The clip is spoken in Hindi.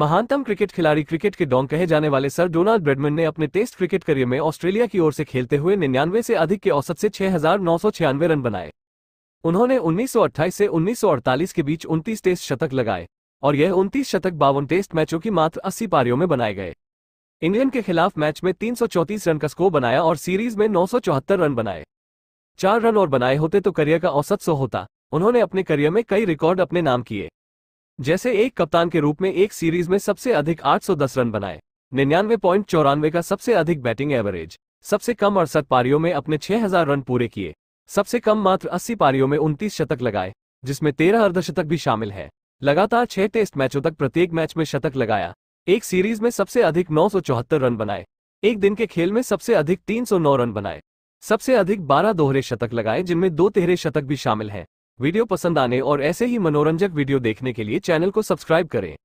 महानतम क्रिकेट खिलाड़ी क्रिकेट के डोंग कहे जाने वाले सर डोनाल्ड ब्रेडमैन ने अपने टेस्ट क्रिकेट करियर में ऑस्ट्रेलिया की ओर से खेलते हुए निन्यानवे से अधिक के औसत से छह रन बनाए उन्होंने 1928 से 1948 के बीच 29 टेस्ट शतक लगाए और यह 29 शतक बावन टेस्ट मैचों की मात्र 80 पारियों में बनाए गए इंग्लैंड के खिलाफ मैच में 334 रन का स्कोर बनाया और सीरीज में 974 रन बनाए चार रन और बनाए होते तो करियर का औसत सौ होता उन्होंने अपने करियर में कई रिकॉर्ड अपने नाम किए जैसे एक कप्तान के रूप में एक सीरीज में सबसे अधिक 810 रन बनाए निन्यानवे पॉइंट चौरानवे का सबसे अधिक बैटिंग एवरेज सबसे कम अड़सठ पारियों में अपने 6000 रन पूरे किए सबसे कम मात्र 80 पारियों में उनतीस शतक लगाए जिसमें तेरह अर्धशतक भी शामिल है लगातार छह टेस्ट मैचों तक प्रत्येक मैच में शतक लगाया एक सीरीज में सबसे अधिक नौ रन बनाए एक दिन के खेल में सबसे अधिक नौ रन बनाए सबसे अधिक 12 दोहरे शतक लगाए जिनमें दो तिहरे शतक भी शामिल हैं वीडियो पसंद आने और ऐसे ही मनोरंजक वीडियो देखने के लिए चैनल को सब्सक्राइब करें